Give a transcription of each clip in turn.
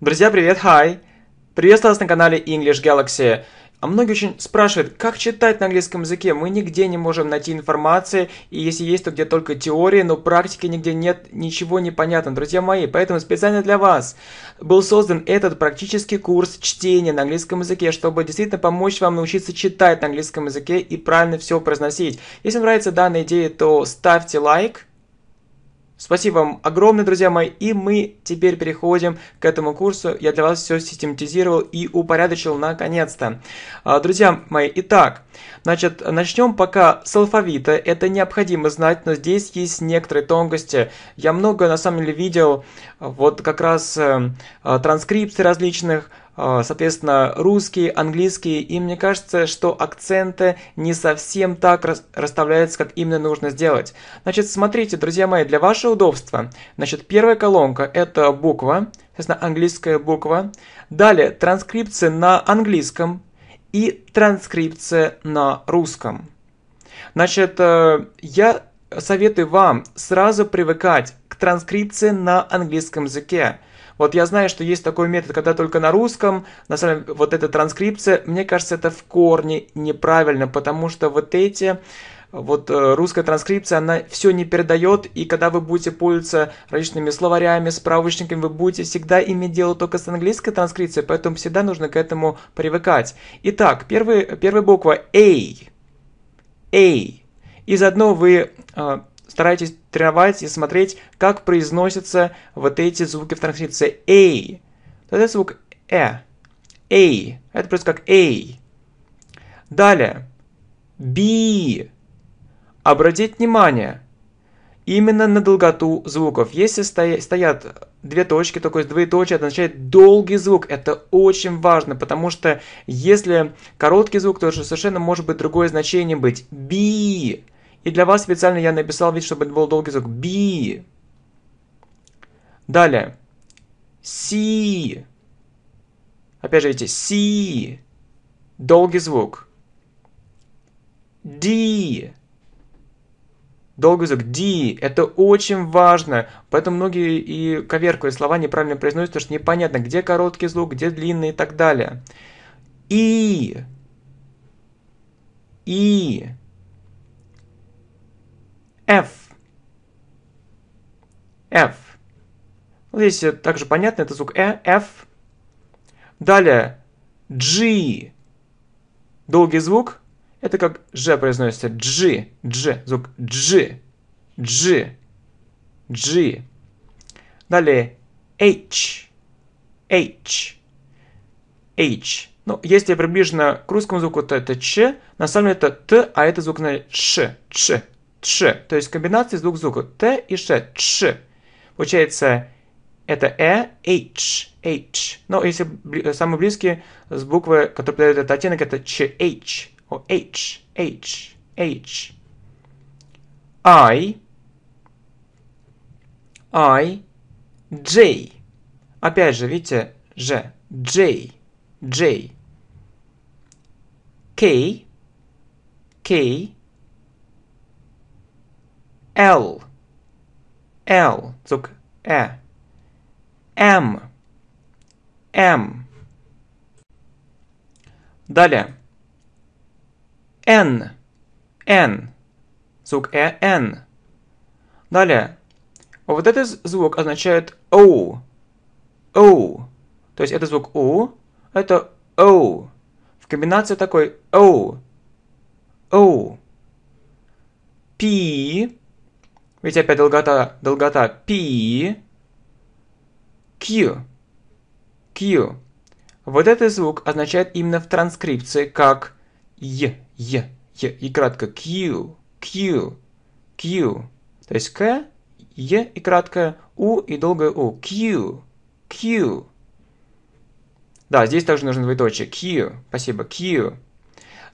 Друзья, привет, хай! Приветствую вас на канале English Galaxy. А многие очень спрашивают, как читать на английском языке? Мы нигде не можем найти информации, и если есть, то где только теории, но практики нигде нет, ничего не понятно, друзья мои. Поэтому специально для вас был создан этот практический курс чтения на английском языке, чтобы действительно помочь вам научиться читать на английском языке и правильно все произносить. Если вам нравится данная идея, то ставьте лайк, Спасибо вам огромное, друзья мои, и мы теперь переходим к этому курсу. Я для вас все систематизировал и упорядочил наконец-то. А, друзья мои, итак, значит, начнем пока с алфавита. Это необходимо знать, но здесь есть некоторые тонкости. Я много, на самом деле, видел вот как раз э, э, транскрипции различных, а, соответственно, русский, английский, и мне кажется, что акценты не совсем так расставляются, как именно нужно сделать. Значит, смотрите, друзья мои, для вашего удобства, значит, первая колонка – это буква, соответственно, английская буква, далее транскрипция на английском и транскрипция на русском. Значит, э, я советую вам сразу привыкать к транскрипции на английском языке, вот я знаю, что есть такой метод, когда только на русском, на самом деле, вот эта транскрипция, мне кажется, это в корне неправильно, потому что вот эти вот э, русская транскрипция, она все не передает, и когда вы будете пользоваться различными словарями, справочниками, вы будете всегда иметь дело только с английской транскрипцией, поэтому всегда нужно к этому привыкать. Итак, первый, первая буква A. A. И заодно вы э, старайтесь тренировать и смотреть, как произносятся вот эти звуки в транскрипции. Эй. Вот этот звук э. Эй. Это просто как эй. Далее. Би. Обратить внимание именно на долготу звуков. Если стоят две точки, только двоеточие, это означает долгий звук. Это очень важно, потому что если короткий звук, то совершенно может быть другое значение быть. Би. И для вас специально я написал вид, чтобы это был долгий звук. Би. Далее. Си. Опять же, видите, си. Долгий звук. Ди. Долгий звук «ди» – это очень важно, поэтому многие и коверкуют слова неправильно произносят, потому что непонятно, где короткий звук, где длинный и так далее. «И», «и», F. F. Здесь также понятно, это звук E, F. Далее, G. Долгий звук. Это как G произносится. G, G, звук G, G, G. Далее, H, H, H. Ну, если приближено к русскому звуку, то это Ч, на самом деле это Т, а это звук на Ш, Ч, Ч, то есть комбинация из двух звуков Т и Ш, Ч. Получается, это Э, H, H. Но если самый близкий с буквы, который подают этот оттенок, это Ч, H, О, H, H, H. I, I, J. Опять же, видите, Ж, J, J. K, K, L. L zog Ä. M. M. Далее. N. N. Звук Э, N. Далее. Вот этот звук означает O. O. То есть это звук У, это O. В комбинации такой O. O. P. Ведь опять долгота, долгота P, Q, Q. Вот этот звук означает именно в транскрипции как Е, Е, Е и кратко Q, Q, Q. То есть К, Е и кратко У и долгое У. Q, Q. Да, здесь также нужно двоеточие. Q. Спасибо, Q.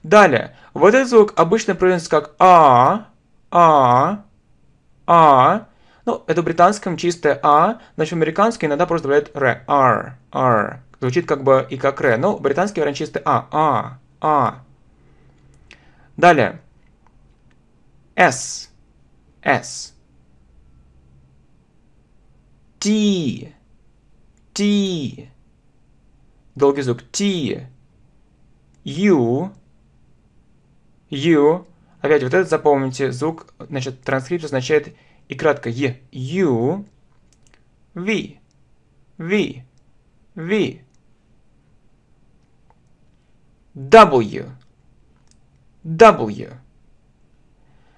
Далее. Вот этот звук обычно произносится как А, А, а, ну, это в британском чистое а, значит, в американском иногда просто добавляют р, Р, Р, Звучит как бы и как р, но британский вариант чистое а, а, а. Далее. С, С, Т, Т, Долгий звук Т, Ю, Ю. Опять вот этот запомните, звук, значит, транскрипция означает и кратко Е. U, V, V, V, W, W.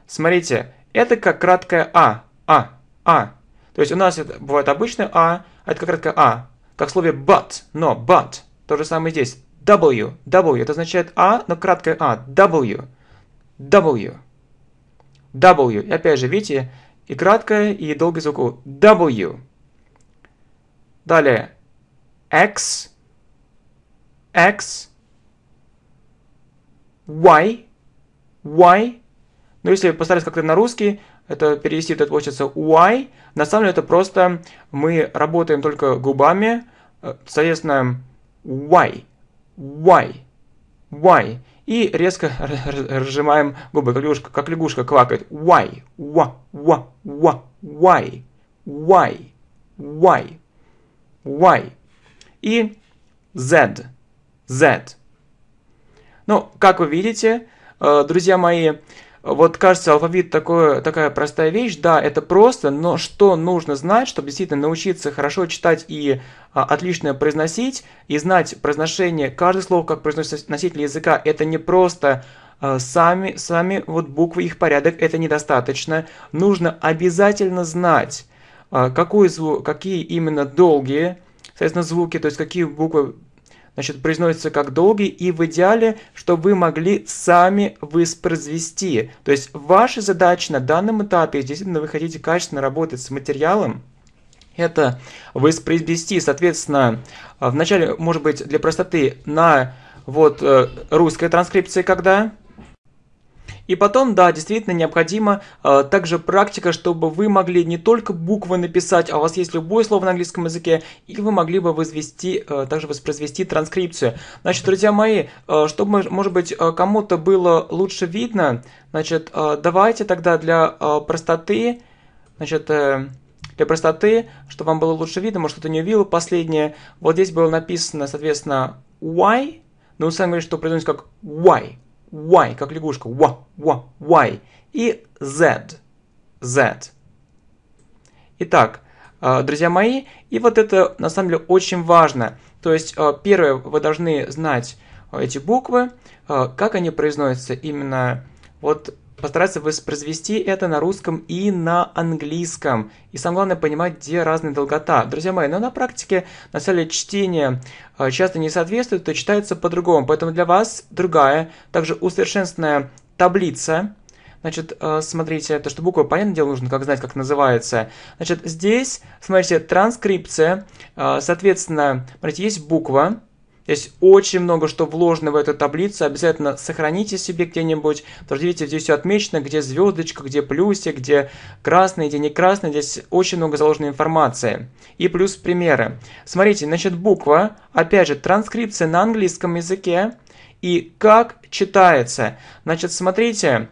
Смотрите, это как краткое А, А, А. То есть у нас это бывает обычное А, а это как краткое А. Как в слове but, но but. То же самое здесь. W, W, это означает А, но краткое А, W. W. W. И опять же, видите, и краткое, и долгое звук W. Далее. X. X. Y. Y. Но ну, если поставить как-то на русский, это перевести, то это получится Y. На самом деле это просто мы работаем только губами, соответственно, Y. Y. Y и резко разжимаем губы, как лягушка, как лягушка квакает. Why? Why? Why? Why? Why? Why? Why? Why? И Z. Z. Ну, как вы видите, э, друзья мои, вот кажется, алфавит такое, такая простая вещь, да, это просто, но что нужно знать, чтобы действительно научиться хорошо читать и а, отлично произносить, и знать произношение каждого слова, как произносит носитель языка, это не просто а, сами, сами вот буквы, их порядок, это недостаточно. Нужно обязательно знать, а, какой звук, какие именно долгие, соответственно, звуки, то есть какие буквы значит, произносится как долгий, и в идеале, чтобы вы могли сами воспроизвести. То есть ваша задача на данном этапе, если действительно вы хотите качественно работать с материалом, это воспроизвести, соответственно, а, вначале, может быть, для простоты на вот э, русской транскрипции когда, и потом, да, действительно необходима э, также практика, чтобы вы могли не только буквы написать, а у вас есть любое слово на английском языке, и вы могли бы возвести, э, также воспроизвести транскрипцию. Значит, друзья мои, э, чтобы, может быть, э, кому-то было лучше видно, значит, э, давайте тогда для э, простоты, значит, э, для простоты, чтобы вам было лучше видно, может кто-то не увидел последнее, вот здесь было написано, соответственно, why, но вы сами говорите, что произносится как why, Y, как лягушка. W, W, Y. И Z. Z. Итак, э, друзья мои, и вот это на самом деле очень важно. То есть, э, первое, вы должны знать э, эти буквы, как они произносятся именно вот постараться воспроизвести это на русском и на английском. И самое главное понимать, где разная долгота. Друзья мои, но на практике, на самом деле, чтение э, часто не соответствует, то читается по-другому. Поэтому для вас другая, также усовершенствованная таблица. Значит, э, смотрите, то, что буквы, понятное дело, нужно как знать, как называется. Значит, здесь, смотрите, транскрипция, э, соответственно, смотрите, есть буква, Здесь очень много что вложено в эту таблицу. Обязательно сохраните себе где-нибудь. Потому видите, здесь все отмечено, где звездочка, где плюсик, где красный, где не красный. Здесь очень много заложенной информации. И плюс примеры. Смотрите, значит буква. Опять же, транскрипция на английском языке. И как читается. Значит, смотрите.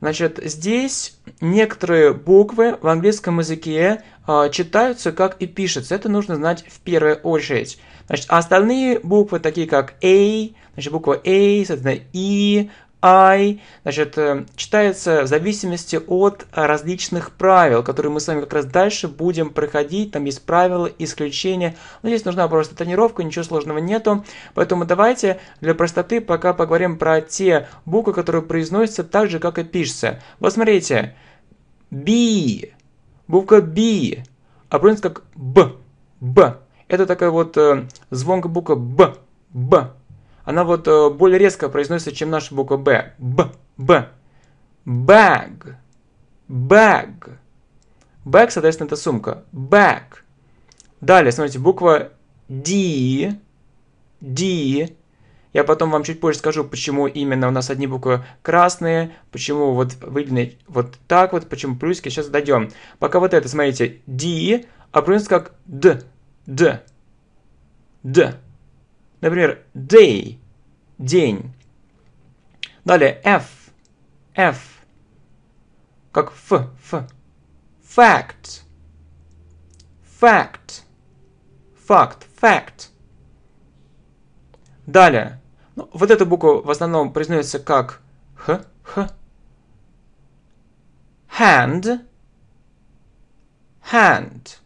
Значит, здесь некоторые буквы в английском языке э, читаются как и пишется. Это нужно знать в первую очередь. Значит, а остальные буквы, такие как A, значит, буква A, соответственно, I, I, значит, э, читается в зависимости от различных правил, которые мы с вами как раз дальше будем проходить. Там есть правила, исключения. Но здесь нужна просто тренировка, ничего сложного нету. Поэтому давайте для простоты пока поговорим про те буквы, которые произносятся так же, как и пишется. Вот смотрите, B, буква B, а произносится как Б, Б. Это такая вот э, звонкая буква Б, Б. Она вот э, более резко произносится, чем наша буква Б. Б, Б. Bag, bag. Bag, соответственно, это сумка. Bag. Далее, смотрите, буква D, D. Я потом вам чуть позже скажу, почему именно у нас одни буквы красные, почему вот выделены вот так вот, почему плюсики. Сейчас дойдем. Пока вот это, смотрите, D, а плюс как D. Д. Д. Например, day – день. Далее F. F. Как F. F. Fact. Fact. Факт. Fact. Далее. Ну, вот эта буква в основном произносится как Х. Х. Hand. Hand.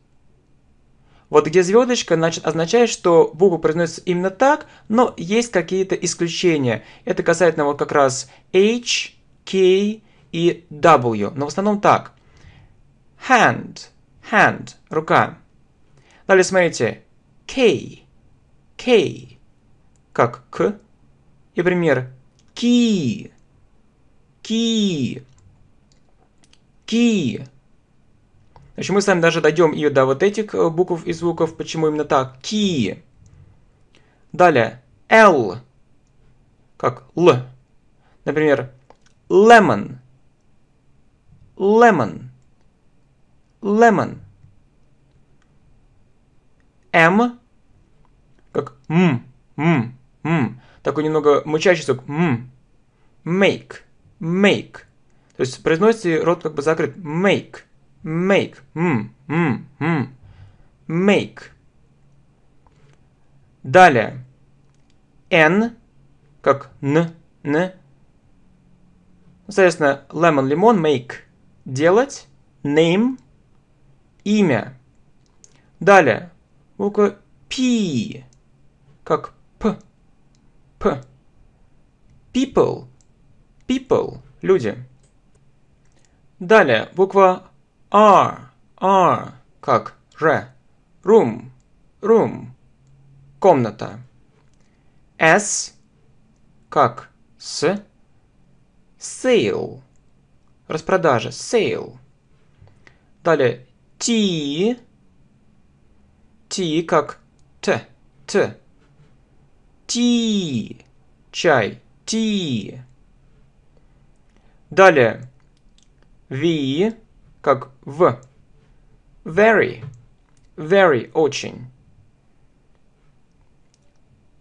Вот где звездочка значит, означает, что буква произносится именно так, но есть какие-то исключения. Это касательно вот как раз H, K и W, но в основном так. Hand, hand, рука. Далее смотрите, K, K, как К. И пример, key, key, key. Значит, мы с вами даже дойдем и до вот этих э, букв и звуков. Почему именно так? Ки. Далее. Л. Как Л. Например, lemon. Lemon. Lemon. М. Как М. М. М. Такой немного мычащий звук. М. Make. Make. То есть произносите рот как бы закрыт. Make. Make. М, м, м. Make. Далее. N, как Н, Н. Ну, соответственно, lemon, лимон, make. Делать. Name. Имя. Далее. Буква P, как П, П. People. People. Люди. Далее. Буква R, R, как R. Room, room, комната. S, как С. Sale, распродажа, sale. Далее T, T как Т, Т. Tea, чай, tea. Далее V, как в. Very, very очень.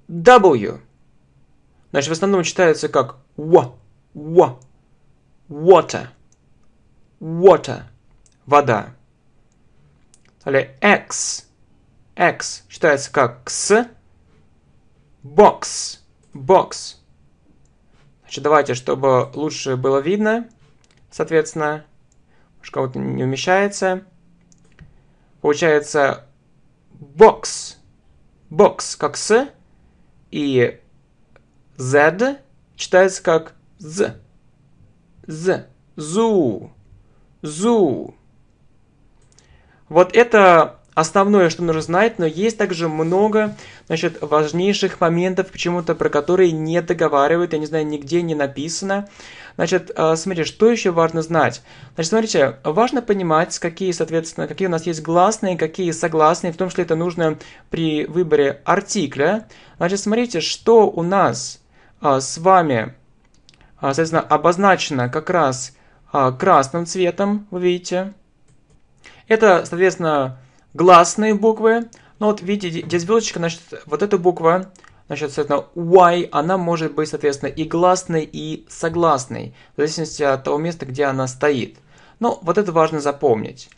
W. Значит, в основном читается как w, w, water, water, вода. Далее X, X читается как кс, box, box. Значит, давайте, чтобы лучше было видно, соответственно, какого-то не умещается. Получается бокс. Бокс как с. И z читается как з. З. Зу. Зу. Вот это основное, что нужно знать, но есть также много, значит, важнейших моментов, почему-то про которые не договаривают, я не знаю, нигде не написано. Значит, э, смотрите, что еще важно знать? Значит, смотрите, важно понимать, какие, соответственно, какие у нас есть гласные, какие согласные, в том числе это нужно при выборе артикля. Значит, смотрите, что у нас э, с вами, э, соответственно, обозначено как раз красным цветом, вы видите. Это, соответственно, гласные буквы. Ну вот видите, где звездочка, значит, вот эта буква, значит, соответственно, Y, она может быть, соответственно, и гласной, и согласной, в зависимости от того места, где она стоит. Ну вот это важно запомнить.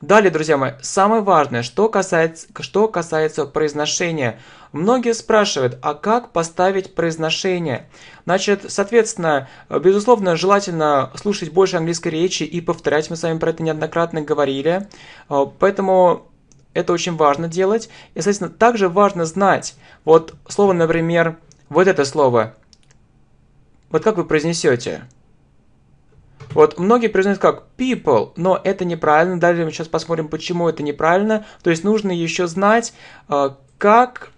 Далее, друзья мои, самое важное, что касается, что касается произношения. Многие спрашивают, а как поставить произношение? Значит, соответственно, безусловно, желательно слушать больше английской речи и повторять, мы с вами про это неоднократно говорили. Э, поэтому это очень важно делать. И, соответственно, также важно знать, вот слово, например, вот это слово, вот как вы произнесете? Вот многие произносят как people, но это неправильно. Далее мы сейчас посмотрим, почему это неправильно. То есть нужно еще знать, э, как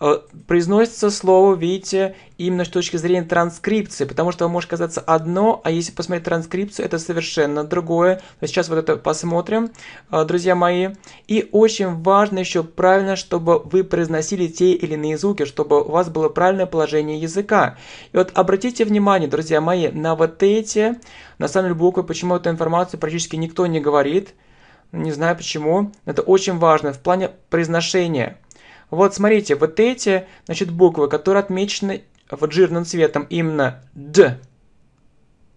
Э, произносится слово, видите, именно с точки зрения транскрипции, потому что вам может казаться одно, а если посмотреть транскрипцию, это совершенно другое. Сейчас вот это посмотрим, э, друзья мои. И очень важно еще правильно, чтобы вы произносили те или иные звуки, чтобы у вас было правильное положение языка. И вот обратите внимание, друзья мои, на вот эти, на самом деле буквы, почему эту информацию практически никто не говорит. Не знаю почему. Это очень важно в плане произношения. Вот смотрите, вот эти, значит, буквы, которые отмечены вот жирным цветом именно Д,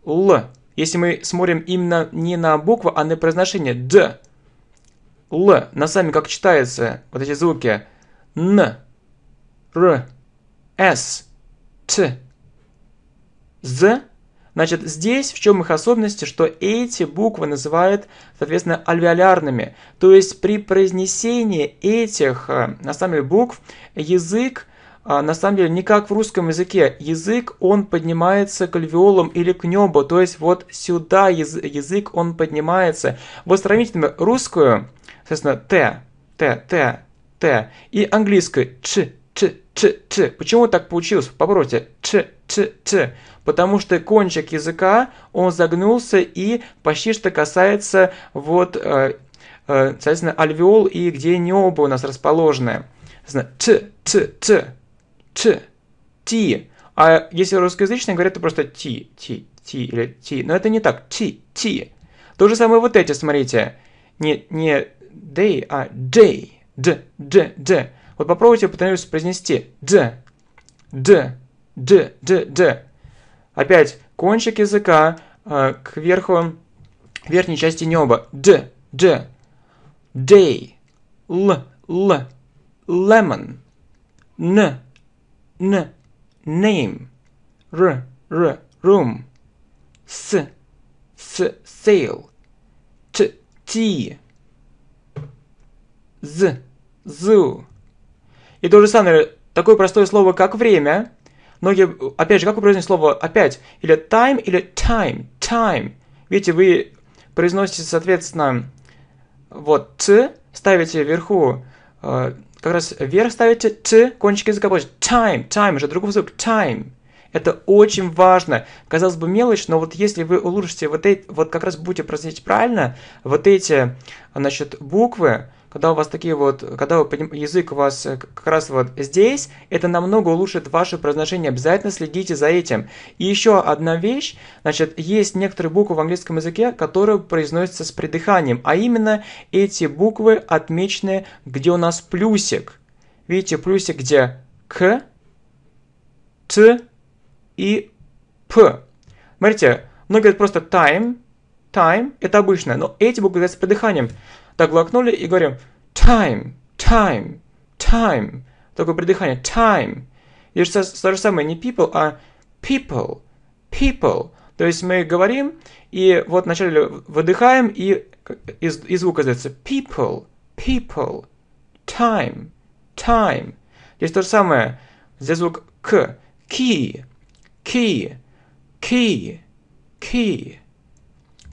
Л. Если мы смотрим именно не на букву, а на произношение Д, Л, на сами как читаются вот эти звуки Н, Р, С, Т, З, Значит, здесь в чем их особенности, что эти буквы называют, соответственно, альвеолярными. То есть при произнесении этих, э, на самом деле, букв язык, э, на самом деле, не как в русском языке. Язык, он поднимается к альвеолам или к небу. То есть вот сюда язык, он поднимается. Вот сравните, например, русскую, соответственно, Т, Т, Т, Т, и английскую Ч, Ч-ч-ч. Почему так получилось Попробуйте. Ч-ч-ч. Потому что кончик языка, он загнулся и почти что касается вот, э, э, соответственно, альвеол и где небо у нас расположенное. ч-ч-ч, ч, Ти. А если русскоязычные говорят, то просто ти, ти, ти или ти. Но это не так. Ти, ти. То же самое вот эти, смотрите. Не, не day, а day. Д, д, д. Вот попробуйте пытаюсь произнести «д», «д», «д», «д», «д». Опять кончик языка э, к верху, верхней части неба. «Д», «д», «day», «л», «л», «lemon», «н», «н», «name», «р», «р», «room», «с», «с», «sale», «т», т «з», зу и то же самое, такое простое слово, как время, многие, опять же, как вы произносите слово опять, или time, или time, time. Видите, вы произносите, соответственно, вот т, ставите вверху, э, как раз вверх ставите т, кончики языка получится time, time, уже другой звук, time. Это очень важно. Казалось бы, мелочь, но вот если вы улучшите вот эти, вот как раз будете произносить правильно, вот эти, значит, буквы, когда у вас такие вот, когда вы, язык у вас э, как раз вот здесь, это намного улучшит ваше произношение. Обязательно следите за этим. И еще одна вещь, значит, есть некоторые буквы в английском языке, которые произносятся с придыханием, а именно эти буквы отмечены, где у нас плюсик. Видите, плюсик где К, Т и П. Смотрите, многие говорят просто time, time, это обычно, но эти буквы говорят с придыханием. Так глотнули и говорим time, time, time. Такое придыхание. Time. И то, то же самое не people, а people, people. То есть мы говорим, и вот вначале выдыхаем, и, и, и звук издается people, people, time, time. Здесь то же самое. Здесь звук к. Key, key, key, key.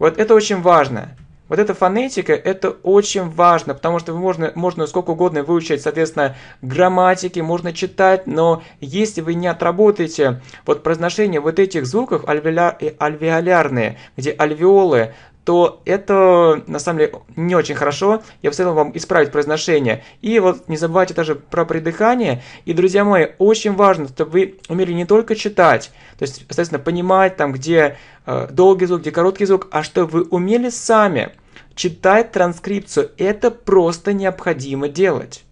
Вот это очень важно. Вот эта фонетика, это очень важно, потому что можно, можно сколько угодно выучить, соответственно, грамматики, можно читать, но если вы не отработаете вот произношение вот этих звуков, э, альвеолярные, где альвеолы, то это на самом деле не очень хорошо. Я посоветовал вам исправить произношение. И вот не забывайте даже про придыхание. И, друзья мои, очень важно, чтобы вы умели не только читать, то есть, соответственно, понимать там, где э, долгий звук, где короткий звук, а чтобы вы умели сами читать транскрипцию. Это просто необходимо делать.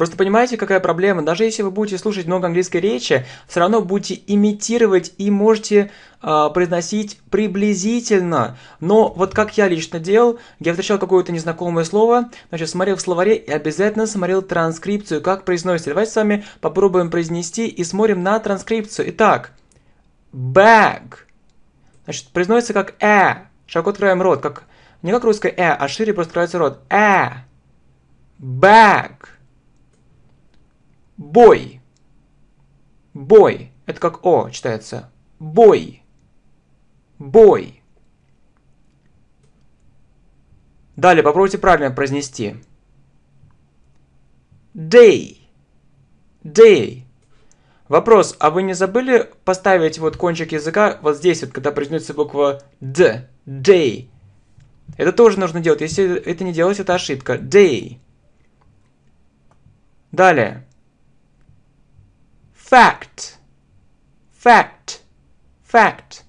Просто понимаете, какая проблема? Даже если вы будете слушать много английской речи, все равно будете имитировать и можете э, произносить приблизительно. Но вот как я лично делал, я встречал какое-то незнакомое слово, значит, смотрел в словаре и обязательно смотрел транскрипцию, как произносится. Давайте с вами попробуем произнести и смотрим на транскрипцию. Итак, bag. Значит, произносится как э. Широко открываем рот, как не как русское э, а шире просто открывается рот. Э. Bag. Бой. Бой. Это как О читается. Бой. Бой. Далее попробуйте правильно произнести. Day. Day. Вопрос, а вы не забыли поставить вот кончик языка вот здесь, вот когда произносится буква D, day? Это тоже нужно делать. Если это не делать, это ошибка. Day. Далее fact, fact, fact.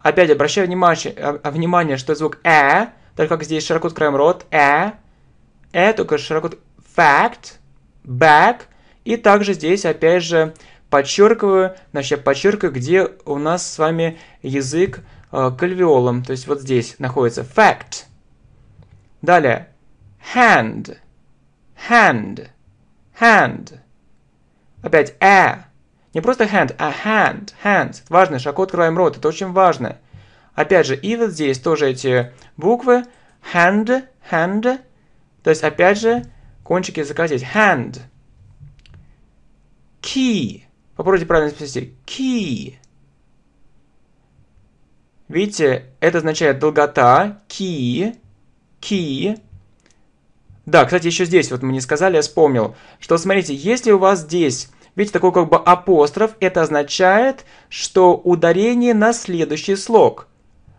Опять обращаю внимание, э, э, внимание, что звук э, так как здесь широко открываем рот, э, э, только широко fact, back, и также здесь опять же подчеркиваю, значит, я подчеркиваю, где у нас с вами язык э, кальвеолом, то есть вот здесь находится fact. Далее, hand, hand, hand. Опять «э». Не просто hand, а hand, hands. Важно, широко открываем рот, это очень важно. Опять же, и вот здесь тоже эти буквы. Hand, hand. То есть, опять же, кончики языка здесь. Hand. Key. Попробуйте правильно произнести. Key. Видите, это означает долгота. Key. Key. Да, кстати, еще здесь, вот мы не сказали, я вспомнил, что, смотрите, если у вас здесь Видите, такой как бы апостроф, это означает, что ударение на следующий слог.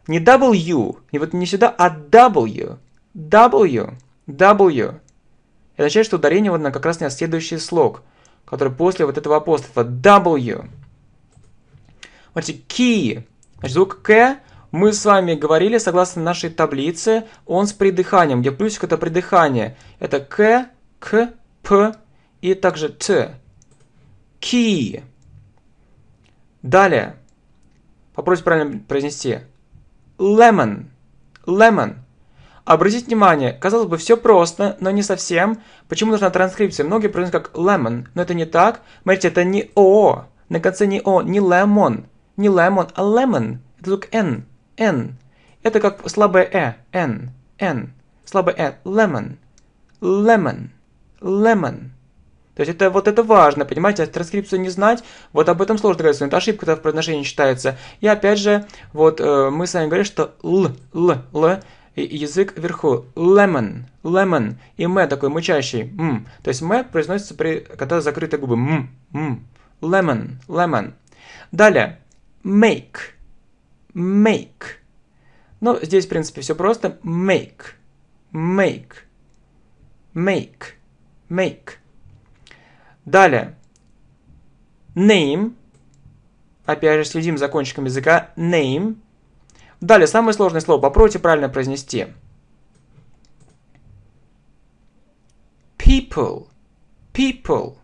Не W, не вот не сюда, а W. W, W. Это означает, что ударение вот на как раз на следующий слог, который после вот этого апострофа W. Смотрите, key. Значит, звук К мы с вами говорили, согласно нашей таблице, он с придыханием, где плюсик это придыхание. Это К, К, П и также Т. Ки. Далее. Попробуйте правильно произнести. Lemon. Lemon. Обратите внимание, казалось бы, все просто, но не совсем. Почему нужна транскрипция? Многие произносят как lemon, но это не так. Смотрите, это не о, на конце не о, не lemon, не lemon, а lemon. Это звук n, n. Это как слабое э, n, n. Слабое э, lemon, lemon, lemon. То есть это вот это важно, понимаете, а транскрипцию не знать, вот об этом сложно говорить, ошибка-то в произношении считается. И опять же, вот э, мы с вами говорили, что л, л, л, и язык вверху, lemon, lemon, и м такой мычащий, м. То есть м произносится, при, когда закрыты губы, м, м, lemon, lemon. Далее, make, make. Ну, здесь, в принципе, все просто, make, make, make, make. Далее. Name. Опять же, следим за кончиком языка. Name. Далее, самое сложное слово. Попробуйте правильно произнести. People. People.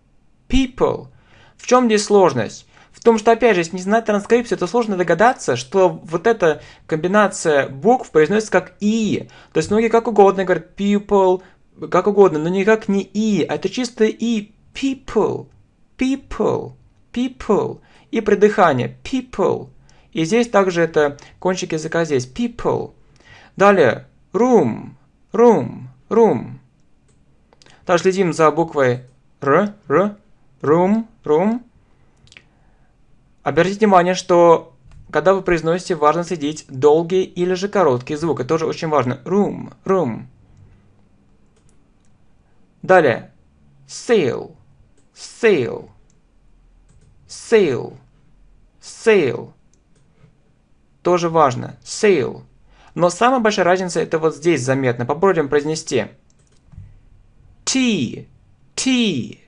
People. В чем здесь сложность? В том, что, опять же, если не знать транскрипцию, то сложно догадаться, что вот эта комбинация букв произносится как «и». То есть многие как угодно говорят «people», как угодно, но никак не «и», а это чисто «и», people, people, people. И придыхание people. И здесь также это кончик языка здесь people. Далее room, room, room. Также следим за буквой р, р, room, room. Обратите внимание, что когда вы произносите, важно следить долгий или же короткий звук. Это тоже очень важно. Room, room. Далее. Sale, sail, sail, sail. Тоже важно. Sail. Но самая большая разница это вот здесь заметно. Попробуем произнести. T, T,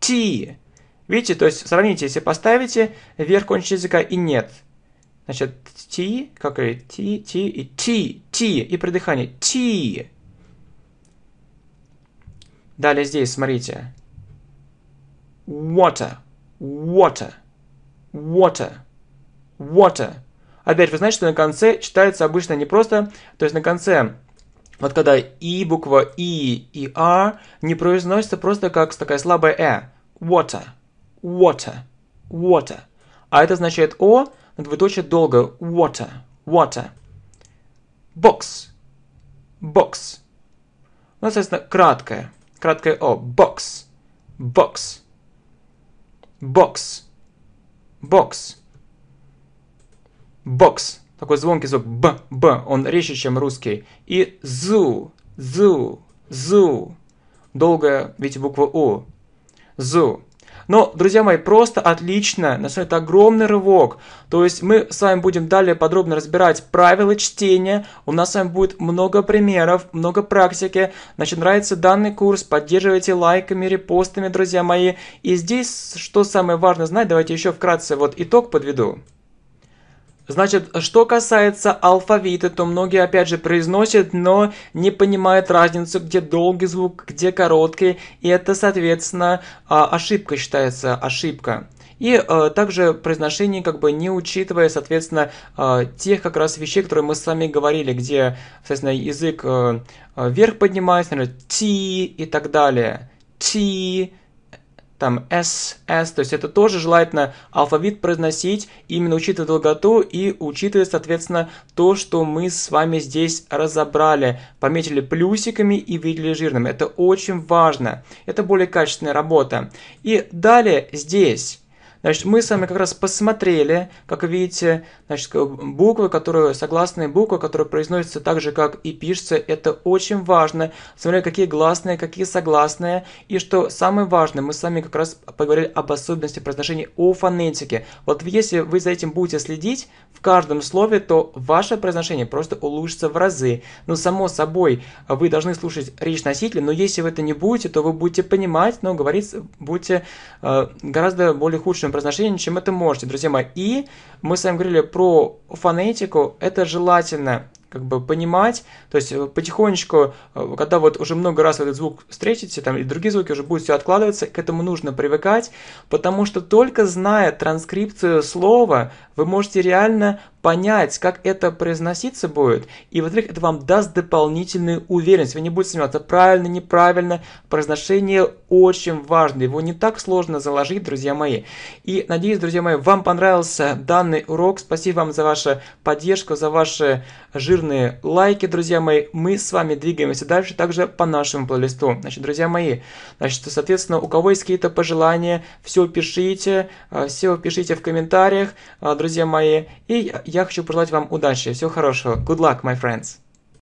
T. Видите, то есть сравните, если поставите вверх кончик языка и нет. Значит, T, как и T, T и T, T, и придыхание T. Далее здесь, смотрите, water, water, water, water. Опять, вы знаете, что на конце читается обычно не просто, то есть на конце вот когда и буква и и r не произносится просто как такая слабая э. Water, water, water. А это означает о, на двоеточие долго. Water, water. Box, box. Ну, соответственно, краткое. Краткое о. Box, box. Бокс. Бокс. Бокс. Такой звонкий звук Б, Б. Он резче, чем русский. И зу, зу, зу. Долгая, видите, буква У. Зу. Но, друзья мои, просто отлично. На самом деле, это огромный рывок. То есть мы с вами будем далее подробно разбирать правила чтения. У нас с вами будет много примеров, много практики. Значит, нравится данный курс, поддерживайте лайками, репостами, друзья мои. И здесь, что самое важное знать, давайте еще вкратце вот итог подведу. Значит, что касается алфавита, то многие опять же произносят, но не понимают разницу, где долгий звук, где короткий, и это, соответственно, а, ошибка считается, ошибка. И э, также произношение как бы не учитывая, соответственно, э, тех как раз вещей, которые мы с вами говорили, где, соответственно, язык э, э вверх поднимается, например, ти и так далее. Ти, там S, S, то есть это тоже желательно алфавит произносить, именно учитывая долготу и учитывая, соответственно, то, что мы с вами здесь разобрали, пометили плюсиками и выделили жирным. Это очень важно, это более качественная работа. И далее здесь Значит, мы с вами как раз посмотрели, как видите, значит, буквы, которые, согласные буквы, которые произносятся так же, как и пишется, это очень важно. Смотрели, какие гласные, какие согласные. И что самое важное, мы с вами как раз поговорили об особенности произношения о фонетике. Вот если вы за этим будете следить в каждом слове, то ваше произношение просто улучшится в разы. Но ну, само собой, вы должны слушать речь носителя, но если вы это не будете, то вы будете понимать, но говорить будете э, гораздо более худшим общем произношении, чем это можете, друзья мои. И мы с вами говорили про фонетику, это желательно как бы понимать, то есть э, потихонечку, э, когда вот уже много раз этот звук встретите, там и другие звуки уже будут все откладываться, к этому нужно привыкать, потому что только зная транскрипцию слова, вы можете реально понять, как это произноситься будет, и, во-вторых, это вам даст дополнительную уверенность. Вы не будете сомневаться, правильно, неправильно. Произношение очень важно, его не так сложно заложить, друзья мои. И, надеюсь, друзья мои, вам понравился данный урок. Спасибо вам за вашу поддержку, за ваши жирные лайки, друзья мои. Мы с вами двигаемся дальше также по нашему плейлисту. Значит, друзья мои, значит, соответственно, у кого есть какие-то пожелания, все пишите, э, все пишите в комментариях, э, друзья мои. И я хочу пожелать вам удачи, всего хорошего. Good luck, my friends.